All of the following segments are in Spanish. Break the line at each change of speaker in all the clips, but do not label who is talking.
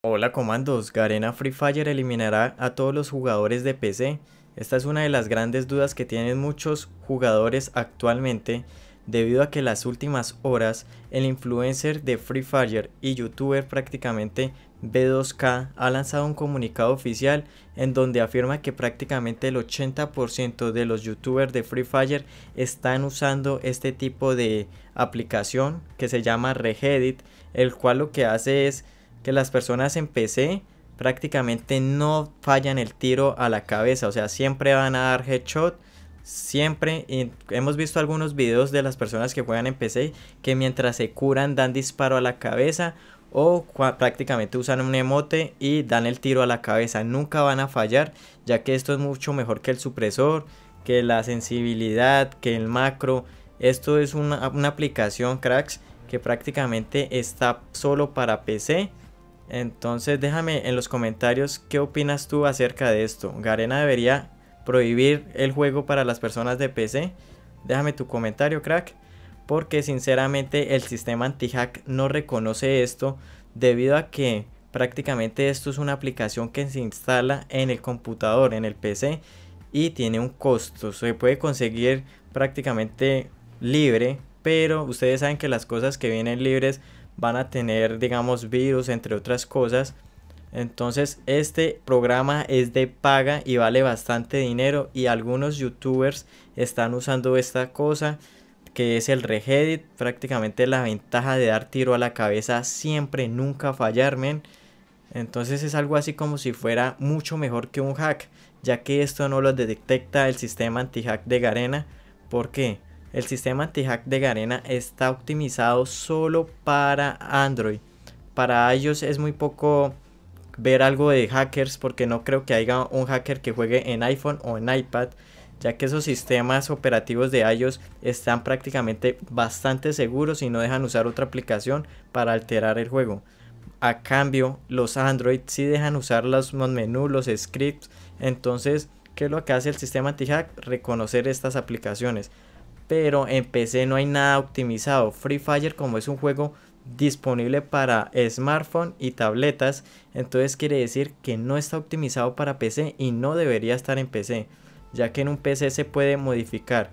Hola comandos, Garena Free Fire eliminará a todos los jugadores de PC. Esta es una de las grandes dudas que tienen muchos jugadores actualmente debido a que las últimas horas el influencer de Free Fire y youtuber prácticamente B2K ha lanzado un comunicado oficial en donde afirma que prácticamente el 80% de los youtubers de Free Fire están usando este tipo de aplicación que se llama Regedit, el cual lo que hace es que las personas en PC prácticamente no fallan el tiro a la cabeza, o sea, siempre van a dar headshot, siempre hemos visto algunos videos de las personas que juegan en PC que mientras se curan dan disparo a la cabeza o prácticamente usan un emote y dan el tiro a la cabeza, nunca van a fallar, ya que esto es mucho mejor que el supresor, que la sensibilidad, que el macro, esto es una, una aplicación cracks que prácticamente está solo para PC entonces déjame en los comentarios qué opinas tú acerca de esto. ¿Garena debería prohibir el juego para las personas de PC? Déjame tu comentario, crack. Porque sinceramente el sistema anti-hack no reconoce esto debido a que prácticamente esto es una aplicación que se instala en el computador, en el PC y tiene un costo. Se puede conseguir prácticamente libre, pero ustedes saben que las cosas que vienen libres van a tener, digamos, virus, entre otras cosas. Entonces este programa es de paga y vale bastante dinero y algunos youtubers están usando esta cosa que es el regedit, prácticamente la ventaja de dar tiro a la cabeza siempre, nunca fallarme Entonces es algo así como si fuera mucho mejor que un hack, ya que esto no lo detecta el sistema anti-hack de Garena. ¿Por qué? El sistema anti-hack de Garena está optimizado solo para Android. Para iOS es muy poco ver algo de hackers porque no creo que haya un hacker que juegue en iPhone o en iPad ya que esos sistemas operativos de iOS están prácticamente bastante seguros y no dejan usar otra aplicación para alterar el juego. A cambio, los Android sí dejan usar los menús, los scripts, entonces, ¿qué es lo que hace el sistema anti-hack? Reconocer estas aplicaciones pero en PC no hay nada optimizado. Free Fire como es un juego disponible para smartphone y tabletas, entonces quiere decir que no está optimizado para PC y no debería estar en PC, ya que en un PC se puede modificar.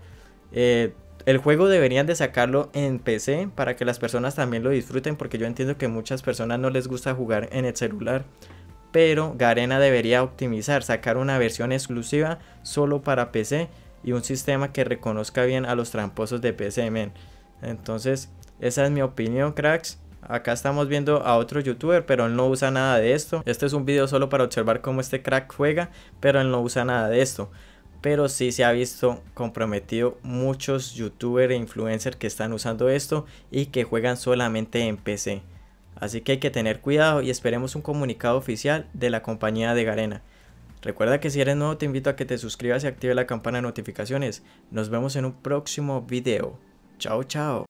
Eh, el juego deberían de sacarlo en PC para que las personas también lo disfruten, porque yo entiendo que muchas personas no les gusta jugar en el celular. Pero Garena debería optimizar, sacar una versión exclusiva solo para PC y un sistema que reconozca bien a los tramposos de PC Entonces, esa es mi opinión, cracks. Acá estamos viendo a otro youtuber, pero él no usa nada de esto. Este es un video solo para observar cómo este crack juega, pero él no usa nada de esto. Pero sí se ha visto comprometido muchos youtubers e influencers que están usando esto y que juegan solamente en PC. Así que hay que tener cuidado y esperemos un comunicado oficial de la compañía de Garena. Recuerda que si eres nuevo te invito a que te suscribas y active la campana de notificaciones. Nos vemos en un próximo video. Chao, chao.